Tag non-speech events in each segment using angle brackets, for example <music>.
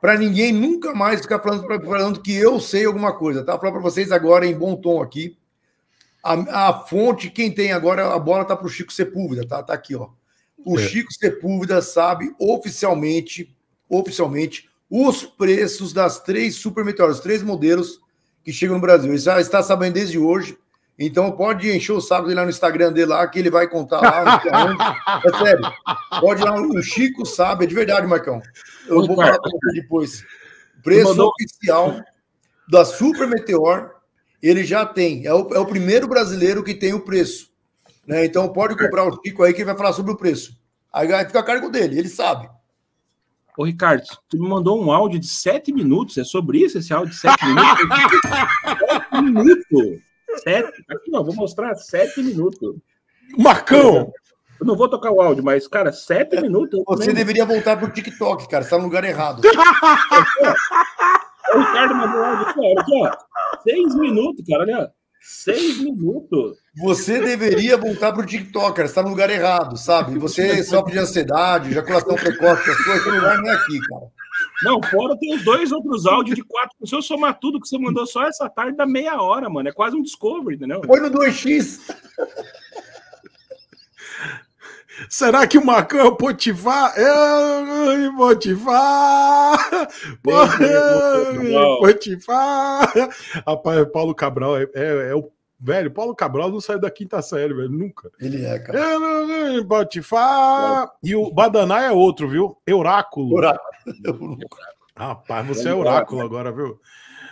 para ninguém nunca mais ficar falando, falando que eu sei alguma coisa, tá? Vou falar para vocês agora em bom tom aqui. A, a fonte, quem tem agora, a bola tá para o Chico Sepúlveda, tá? Tá aqui, ó. O é. Chico Sepúlveda sabe oficialmente, oficialmente, os preços das três supermeteoras, os três modelos que chegam no Brasil. Ele já está sabendo desde hoje. Então pode encher o saco dele lá no Instagram dele lá, que ele vai contar lá. é sério. Pode ir lá, o Chico sabe, é de verdade, Marcão. Eu Muito vou falar com você depois. Preço mandou... oficial da Super Meteor, ele já tem. É o, é o primeiro brasileiro que tem o preço. Né? Então pode comprar o Chico aí que ele vai falar sobre o preço. Aí fica a cargo dele, ele sabe. Ô, Ricardo, tu me mandou um áudio de sete minutos. É sobre isso esse áudio de sete minutos? <laughs> sete minutos! Sete. Aqui, não vou mostrar sete minutos. Marcão! Eu não vou tocar o áudio, mas, cara, sete é, minutos. Você deveria voltar pro TikTok, cara. Você tá no lugar errado. <laughs> o mandou áudio, cara. Aqui, ó. Seis minutos, cara. Olha. Seis minutos. Você deveria voltar pro TikTok, cara. Você tá no lugar errado, sabe? Você sofre de ansiedade, ejaculação precoce, as coisas. Seu lugar nem é aqui, cara. Não, fora tem os dois outros áudios de quatro Se eu somar tudo que você mandou só essa tarde da meia hora, mano. É quase um discovery, entendeu? Foi no 2x. Será que o Macão é o Potivar? Eu me motivar! Potivar! Rapaz, Paulo Cabral é, é, é, o Velho, Paulo Cabral não saiu da quinta série, velho, nunca. Ele é, cara. É, Botifá. E o Badaná é outro, viu? Euráculo. Euráculo. Euráculo. Rapaz, você é oráculo é né? agora, viu?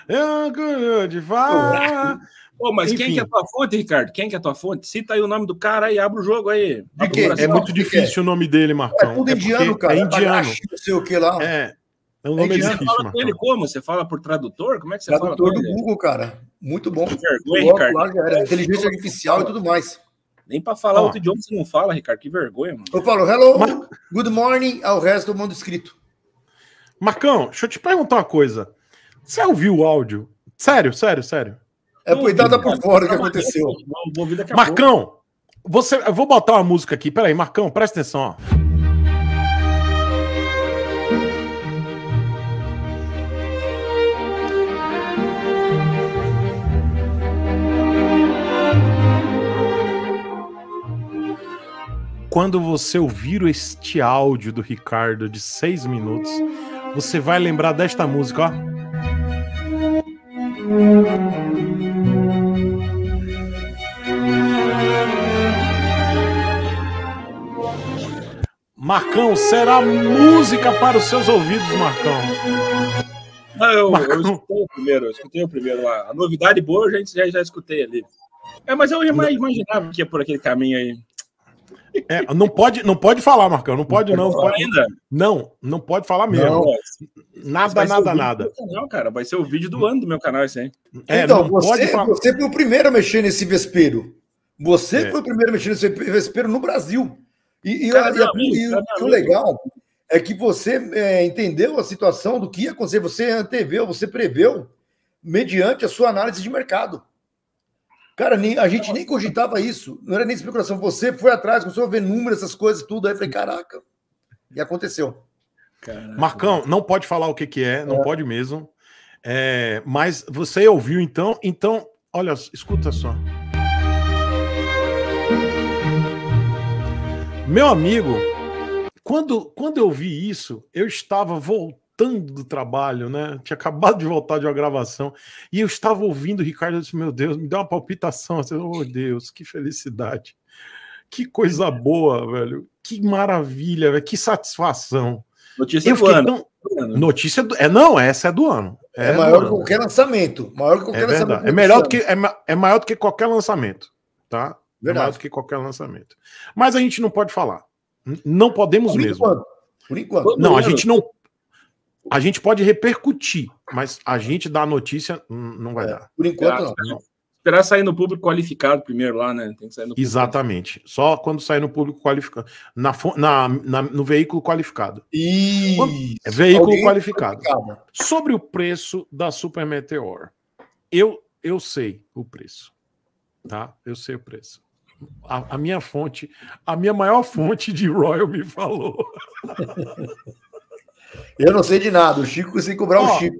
É, Euráculo. Pô, mas Enfim. quem que é a tua fonte, Ricardo? Quem que é a tua fonte? Cita aí o nome do cara aí, abre o jogo aí. é muito difícil o nome dele, Marcão. É tudo indiano, é cara. É indiano. Bagache, não sei o que lá. É, é um nome é difícil, fala com ele como? Você fala por tradutor? Como é que você tradutor fala? Tradutor do Google, cara. Muito bom. Vergonha, Ricardo. Lá, cara, inteligência artificial e tudo mais. Nem para falar outro idioma você não fala, Ricardo. Que vergonha, mano. Eu falo hello, good morning ao resto do mundo escrito. Macão, deixa eu te perguntar uma coisa. Você ouviu o áudio? Sério, sério, sério. É cuidada por fora o que aconteceu. Marcão, você, eu vou botar uma música aqui. Peraí, Marcão, presta atenção. Ó. quando você ouvir este áudio do Ricardo de seis minutos, você vai lembrar desta música, ó. Marcão, será música para os seus ouvidos, Marcão. Não, eu, Marcão. eu escutei o primeiro, eu escutei o primeiro. A, a novidade boa eu já, já, já escutei ali. É, mas eu imaginava que ia por aquele caminho aí. É, não pode, não pode falar, Marcão. Não pode, não. Não, pode, ainda. não, não pode falar mesmo. Não. É. Nada, nada, nada. Não, cara, vai ser o vídeo do ano do meu canal isso aí. É, então, você, você foi o primeiro a mexer nesse vespeiro. Você é. foi o primeiro a mexer nesse vespeiro no Brasil. E, e, e, amigo, e o legal é que você é, entendeu a situação do que ia acontecer, você anteveu, você preveu, mediante a sua análise de mercado. Cara, nem, a gente nem cogitava isso, não era nem especulação. Você foi atrás, começou a ver números, essas coisas, tudo. Aí falei, caraca. E aconteceu. Caraca. Marcão, não pode falar o que, que é, não é. pode mesmo. É, mas você ouviu então, então, olha, escuta só. Meu amigo, quando, quando eu vi isso, eu estava voltando voltando do trabalho, né? Tinha acabado de voltar de uma gravação. E eu estava ouvindo o Ricardo, eu disse, meu Deus, me deu uma palpitação. Eu disse, oh, Deus, que felicidade. Que coisa é. boa, velho. Que maravilha, velho. Que satisfação. Notícia eu do ano. Tão... Ano. Notícia do... É, não, essa é do ano. É, é maior que qualquer lançamento. Maior que qualquer é lançamento. É, melhor do que, é, é maior do que qualquer lançamento, tá? É maior do que qualquer lançamento. Mas a gente não pode falar. Não podemos Por mesmo. Enquanto. Por enquanto. Não, a gente não a gente pode repercutir, mas a gente dar a notícia hum, não vai é, dar. Por enquanto, esperar, não. Esperar sair no público qualificado primeiro lá, né? Tem que sair no Exatamente. Público. Só quando sair no público qualificado. Na, na, na no veículo qualificado. Isso. é veículo Alguém qualificado. qualificado. Sobre o preço da Super Meteor. Eu, eu sei o preço. Tá? Eu sei o preço. A, a minha fonte, a minha maior fonte de Royal me falou. <laughs> Eu não sei de nada. O Chico, se cobrar Ó, o Chico.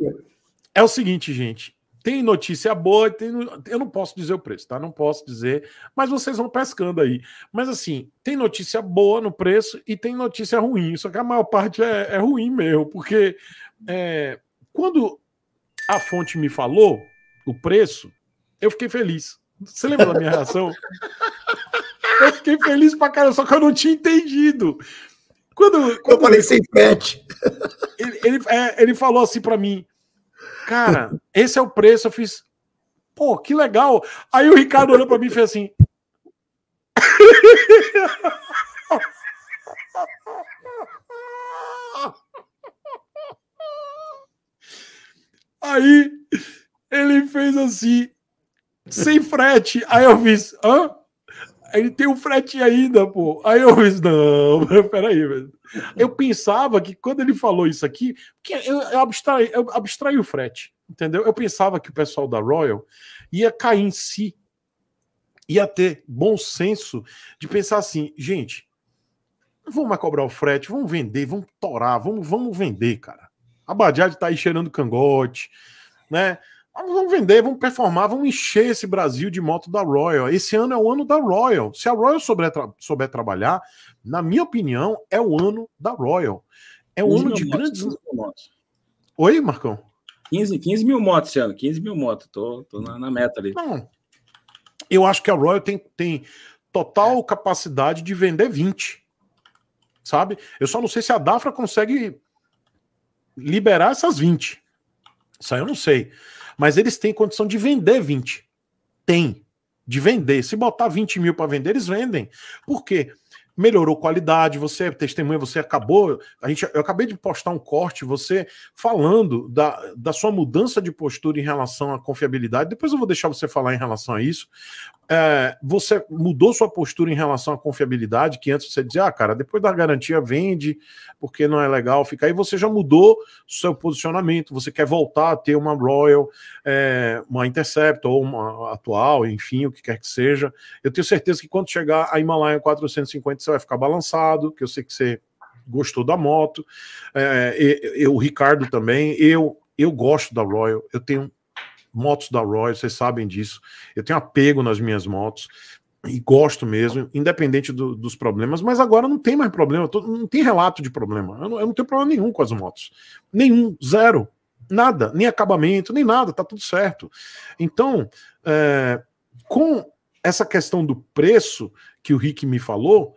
É o seguinte, gente. Tem notícia boa, tem... eu não posso dizer o preço, tá? Não posso dizer, mas vocês vão pescando aí. Mas assim, tem notícia boa no preço e tem notícia ruim. Só que a maior parte é, é ruim mesmo, porque é... quando a fonte me falou o preço, eu fiquei feliz. Você lembra da minha reação? eu fiquei feliz pra caramba, só que eu não tinha entendido. Quando, quando eu falei eu... sem pet ele, é, ele falou assim para mim, cara, esse é o preço. Eu fiz, pô, que legal. Aí o Ricardo olhou para mim e fez assim. Aí ele fez assim, sem frete. Aí eu fiz, hã? Ele tem o frete ainda, pô. Aí eu disse, não, <laughs> peraí, velho. Eu pensava que quando ele falou isso aqui, que eu, eu, abstraí, eu abstraí o frete, entendeu? Eu pensava que o pessoal da Royal ia cair em si, ia ter bom senso de pensar assim, gente, não vamos mais cobrar o frete, vamos vender, vamos torar, vamos, vamos vender, cara. A Badiade tá aí cheirando cangote, né? Vamos vender, vamos performar, vamos encher esse Brasil de moto da Royal. Esse ano é o ano da Royal. Se a Royal souber, tra souber trabalhar, na minha opinião, é o ano da Royal. É o ano de motos, grandes. Motos. Oi, Marcão? 15, 15 mil motos esse ano, 15 mil motos. Tô, tô na, na, meta ali. Não. Eu acho que a Royal tem, tem total capacidade de vender 20. Sabe? Eu só não sei se a Dafra consegue liberar essas 20. Isso aí eu não sei. Mas eles têm condição de vender 20. Tem. De vender. Se botar 20 mil para vender, eles vendem. Por quê? melhorou qualidade, você é testemunha, você acabou. A gente, eu acabei de postar um corte, você falando da, da sua mudança de postura em relação à confiabilidade. Depois eu vou deixar você falar em relação a isso. É, você mudou sua postura em relação à confiabilidade, que antes você dizia, ah, cara, depois da garantia vende, porque não é legal ficar. aí você já mudou seu posicionamento, você quer voltar a ter uma Royal, é, uma Intercept ou uma atual, enfim, o que quer que seja. Eu tenho certeza que quando chegar a Himalaia 450 você vai ficar balançado, que eu sei que você gostou da moto. É, eu, o Ricardo também, eu, eu gosto da Royal, eu tenho motos da Royal, vocês sabem disso. Eu tenho apego nas minhas motos e gosto mesmo, independente do, dos problemas, mas agora não tem mais problema, tô, não tem relato de problema. Eu não, eu não, tenho problema nenhum com as motos. Nenhum, zero. Nada, nem acabamento, nem nada, tá tudo certo. Então, é, com essa questão do preço que o Rick me falou,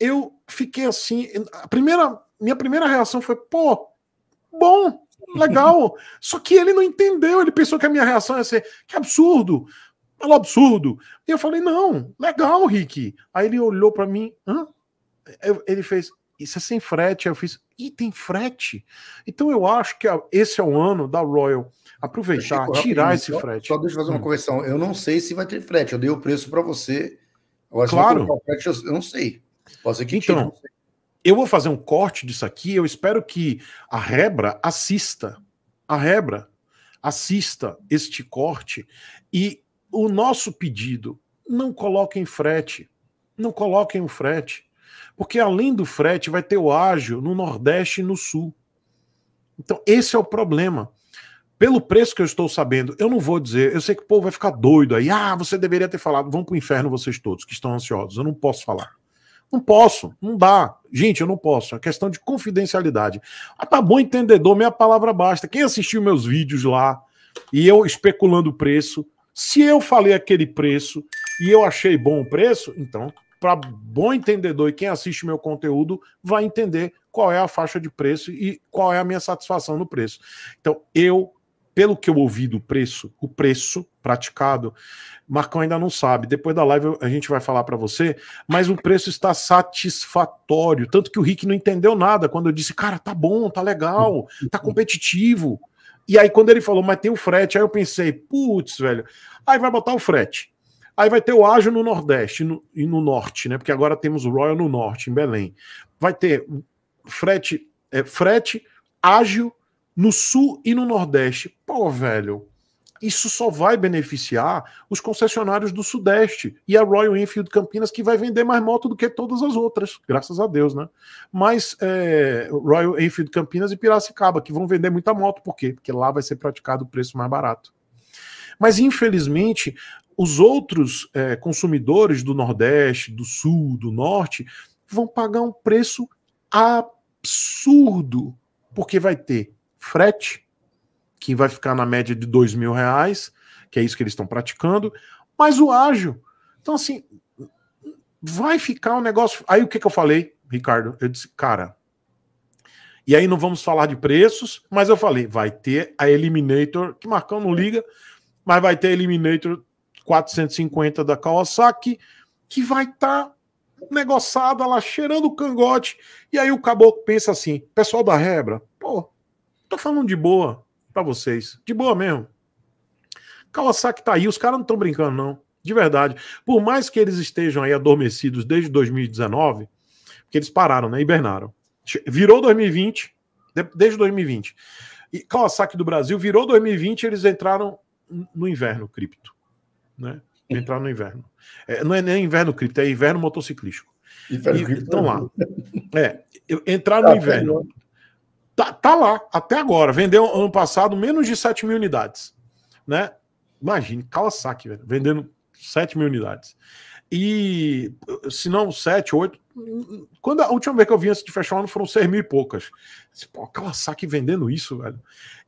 eu fiquei assim. A primeira, minha primeira reação foi, pô, bom, legal. Só que ele não entendeu, ele pensou que a minha reação ia ser, que absurdo, falou absurdo. E eu falei, não, legal, Rick. Aí ele olhou para mim, hã? ele fez, isso é sem frete. Aí eu fiz, e tem frete? Então eu acho que esse é o ano da Royal aproveitar, Chico, tirar esse só, frete. Só deixa eu fazer uma hum. correção. Eu não sei se vai ter frete. Eu dei o preço para você. Agora, claro. Se frete, eu não sei então, eu vou fazer um corte disso aqui. Eu espero que a Rebra assista. A Rebra assista este corte e o nosso pedido: não coloquem frete. Não coloquem o frete. Porque além do frete, vai ter o ágio no Nordeste e no Sul. Então, esse é o problema. Pelo preço que eu estou sabendo, eu não vou dizer. Eu sei que o povo vai ficar doido aí. Ah, você deveria ter falado. Vão para o inferno, vocês todos que estão ansiosos. Eu não posso falar. Não posso, não dá. Gente, eu não posso. É questão de confidencialidade. Ah, tá bom, entendedor, minha palavra basta. Quem assistiu meus vídeos lá e eu especulando o preço, se eu falei aquele preço e eu achei bom o preço, então, para bom entendedor e quem assiste meu conteúdo, vai entender qual é a faixa de preço e qual é a minha satisfação no preço. Então, eu pelo que eu ouvi do preço, o preço praticado, Marcão ainda não sabe. Depois da live a gente vai falar para você, mas o preço está satisfatório. Tanto que o Rick não entendeu nada quando eu disse, cara, tá bom, tá legal, tá competitivo. E aí, quando ele falou, mas tem o frete, aí eu pensei, putz, velho, aí vai botar o frete. Aí vai ter o ágio no Nordeste e no, e no Norte, né? Porque agora temos o Royal no Norte, em Belém. Vai ter frete, é, frete ágil no Sul e no Nordeste. Pô, velho, isso só vai beneficiar os concessionários do Sudeste e a Royal Enfield Campinas, que vai vender mais moto do que todas as outras, graças a Deus, né? Mas é, Royal Enfield Campinas e Piracicaba, que vão vender muita moto, por quê? Porque lá vai ser praticado o preço mais barato. Mas, infelizmente, os outros é, consumidores do Nordeste, do Sul, do Norte, vão pagar um preço absurdo, porque vai ter frete, que vai ficar na média de dois mil reais, que é isso que eles estão praticando, mas o ágil. Então, assim, vai ficar um negócio. Aí o que, que eu falei, Ricardo? Eu disse, cara. E aí não vamos falar de preços, mas eu falei, vai ter a Eliminator, que Marcão não liga, mas vai ter a Eliminator 450 da Kawasaki, que vai estar tá negociada lá, cheirando o cangote. E aí o caboclo pensa assim, pessoal da Rebra, Tô falando de boa para vocês. De boa mesmo. Kawasaki tá aí, os caras não estão brincando, não. De verdade. Por mais que eles estejam aí adormecidos desde 2019, porque eles pararam, né? Hibernaram. Virou 2020, desde 2020. E Kawasaki do Brasil virou 2020 eles entraram no inverno cripto. Né? Entraram no inverno. É, não é nem inverno cripto, é inverno motociclístico. Inverno e, cripto. Estão é lá. É, entrar no ah, inverno. Tá, tá lá, até agora. Vendeu ano passado menos de 7 mil unidades. Né? Imagine, Kawasaki, velho, vendendo 7 mil unidades. E se não 7, 8. Quando a última vez que eu vi antes de fechar o ano foram 6 mil e poucas. Pô, Kawasaki vendendo isso, velho.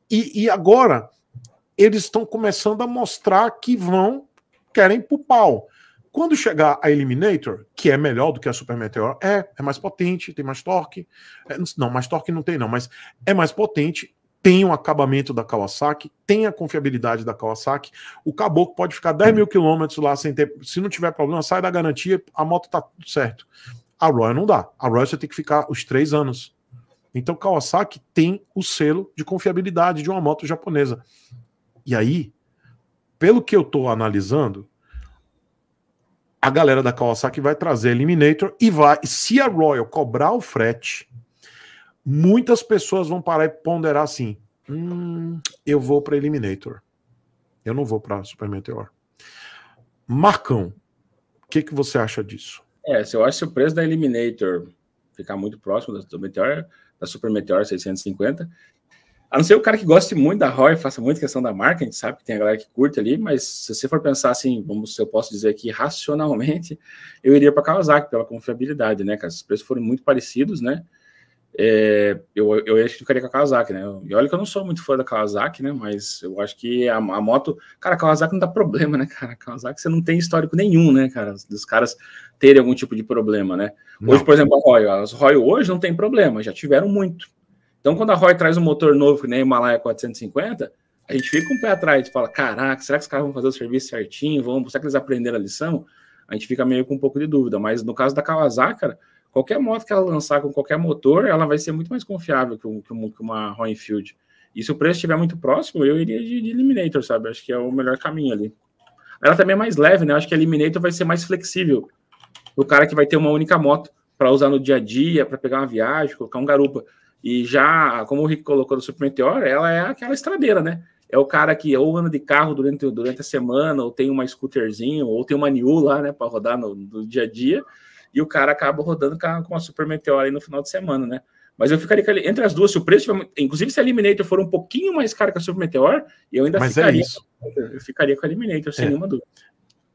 E, e agora eles estão começando a mostrar que vão, querem pro pau. Quando chegar a Eliminator, que é melhor do que a Super Meteor, é, é mais potente, tem mais torque. É, não, mais torque não tem, não, mas é mais potente, tem o um acabamento da Kawasaki, tem a confiabilidade da Kawasaki. O caboclo pode ficar 10 mil quilômetros lá sem ter. Se não tiver problema, sai da garantia, a moto tá tudo certo. A Royal não dá. A Royal você tem que ficar os três anos. Então Kawasaki tem o selo de confiabilidade de uma moto japonesa. E aí, pelo que eu estou analisando, a galera da Kawasaki vai trazer a Eliminator e vai. se a Royal cobrar o frete, muitas pessoas vão parar e ponderar assim: hum, eu vou para Eliminator. Eu não vou para Super Meteor. Marcão, o que, que você acha disso? É, se eu acho que o preço da Eliminator ficar muito próximo da Super Meteor, da Super Meteor 650, a não ser o cara que goste muito da Roy, faça muita questão da marca, a gente sabe que tem a galera que curte ali, mas se você for pensar assim, vamos, se eu posso dizer aqui racionalmente, <laughs> eu iria para Kawasaki pela confiabilidade, né, cara? Os preços foram muito parecidos, né? É, eu, eu acho que ficaria com a Kawasaki, né? E olha que eu não sou muito fã da Kawasaki, né? Mas eu acho que a, a moto, cara, a Kawasaki não dá problema, né, cara? A Kawasaki você não tem histórico nenhum, né, cara? Dos caras terem algum tipo de problema, né? Hoje, não. por exemplo, a Royal, as Royal hoje não tem problema, já tiveram muito então, quando a Roy traz um motor novo, que nem a Himalaia 450, a gente fica um pé atrás e fala: caraca, será que os caras vão fazer o serviço certinho? Vamos, será que eles aprenderam a lição? A gente fica meio com um pouco de dúvida. Mas no caso da Kawasaki, cara, qualquer moto que ela lançar com qualquer motor, ela vai ser muito mais confiável que, uma, que uma Roy Field. E se o preço estiver muito próximo, eu iria de, de Eliminator, sabe? Acho que é o melhor caminho ali. Ela também é mais leve, né? Acho que a Eliminator vai ser mais flexível. O cara que vai ter uma única moto para usar no dia a dia, para pegar uma viagem, colocar um garupa. E já, como o Rick colocou no Super Meteor, ela é aquela estradeira, né? É o cara que ou anda de carro durante, durante a semana, ou tem uma scooterzinha, ou tem uma New lá, né, para rodar no, no, dia a dia, e o cara acaba rodando com a Super Meteor aí no final de semana, né? Mas eu ficaria entre as duas, se o preço, inclusive se a Eliminator for um pouquinho mais cara que a Super Meteor, eu ainda Mas é ficaria, é isso. eu ficaria com a Eliminator, sem é. nenhuma dúvida.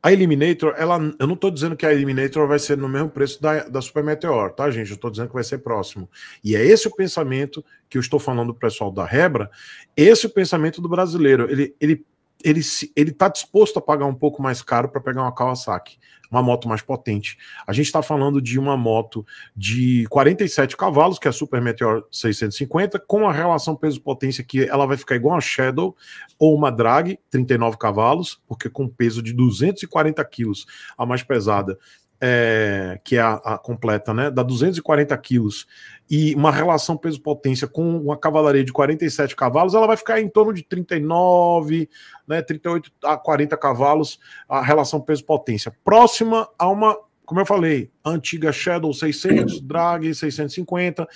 A Eliminator, ela, eu não estou dizendo que a Eliminator vai ser no mesmo preço da, da Super Meteor, tá, gente? Eu estou dizendo que vai ser próximo. E é esse o pensamento que eu estou falando para o pessoal da Rebra, esse é o pensamento do brasileiro. Ele, ele ele ele está disposto a pagar um pouco mais caro para pegar uma Kawasaki, uma moto mais potente. A gente está falando de uma moto de 47 cavalos, que é a Super Meteor 650, com a relação peso-potência que ela vai ficar igual a Shadow ou uma Drag 39 cavalos, porque com peso de 240 quilos, a mais pesada é, que é a, a, completa, né, dá 240 quilos, e uma relação peso-potência com uma cavalaria de 47 cavalos, ela vai ficar em torno de 39, né, 38 a 40 cavalos, a relação peso-potência. Próxima a uma como eu falei, a antiga Shadow 600, Drag 650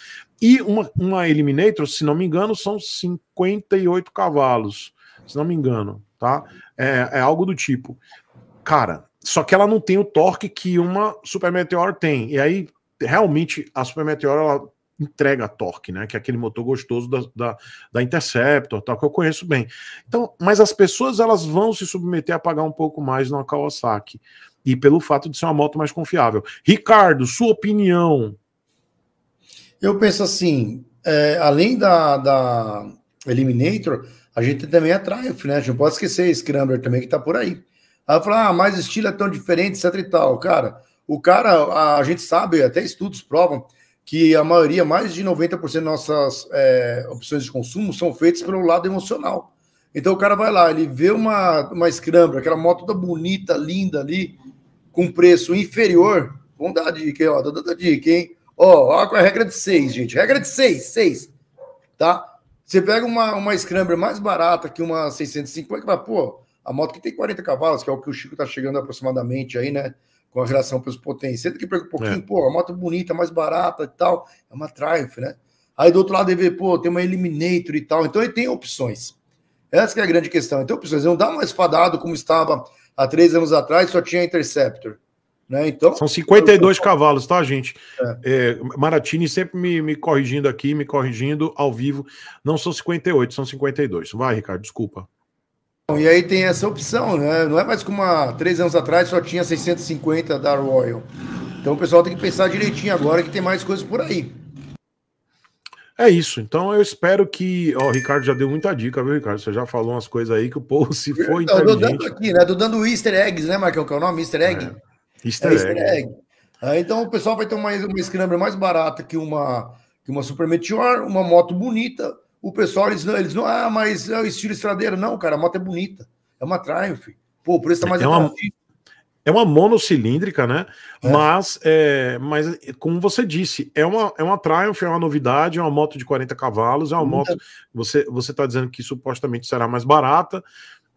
e uma, uma Eliminator, se não me engano, são 58 cavalos, se não me engano, tá? É, é algo do tipo. Cara, só que ela não tem o torque que uma Super Meteor tem. E aí, realmente, a Super Meteor ela entrega torque, né? Que é aquele motor gostoso da, da, da, Interceptor, tal, que eu conheço bem. Então, mas as pessoas elas vão se submeter a pagar um pouco mais na Kawasaki. E pelo fato de ser uma moto mais confiável. Ricardo, sua opinião? Eu penso assim, é, além da, da Eliminator, a gente também atrai Triumph, né? A gente não pode esquecer Scrambler também que tá por aí. Ela fala, ah, mas estilo é tão diferente, etc e tal. Cara, o cara, a gente sabe, até estudos provam, que a maioria, mais de 90% das nossas é, opções de consumo são feitas pelo lado emocional. Então o cara vai lá, ele vê uma, uma Scrambler, aquela moto toda bonita, linda ali, com preço inferior. Vamos dar a dica, ó, dá a dica, hein? Ó, ó, com a regra de seis, gente. Regra de seis, seis, tá? Você pega uma, uma Scrambler mais barata que uma 650, vai, pô, a moto que tem 40 cavalos, que é o que o Chico está chegando aproximadamente aí, né? Com a relação os potência. Sendo que pega um pouquinho, é. pô, a moto é bonita, mais barata e tal, é uma Triumph, né? Aí do outro lado ele vê, pô, tem uma Eliminator e tal. Então ele tem opções. Essa é a grande questão. Então opções. Não dá tá mais fadado como estava há três anos atrás, só tinha Interceptor. Né? Então, São 52 eu... cavalos, tá, gente? É. É, Maratini sempre me, me corrigindo aqui, me corrigindo ao vivo. Não são 58, são 52. Vai, Ricardo, desculpa. E aí tem essa opção, né? Não é mais como há três anos atrás só tinha 650 da Royal. Então o pessoal tem que pensar direitinho agora que tem mais coisas por aí. É isso. Então eu espero que. Ó, o Ricardo já deu muita dica, viu, Ricardo? Você já falou umas coisas aí que o povo se foi inteligente. Eu tô dando aqui, né? Tô dando easter eggs, né, Marcão? Que é o nome? Easter egg? É. é easter, é, easter egg. egg. É, então o pessoal vai ter uma, uma Scrambler mais barata que uma, que uma Super Meteor, uma moto bonita o pessoal, eles não, eles não ah, mas é o estilo estradeiro. Não, cara, a moto é bonita. É uma Triumph. Pô, o preço tá mais é uma, é uma monocilíndrica, né? É. Mas, é, mas, como você disse, é uma, é uma Triumph, é uma novidade, é uma moto de 40 cavalos, é uma moto. Você está dizendo que supostamente será mais barata.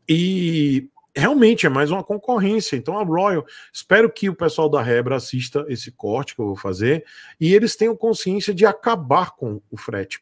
E realmente é mais uma concorrência. Então a Royal, espero que o pessoal da Rebra assista esse corte que eu vou fazer e eles tenham consciência de acabar com o frete.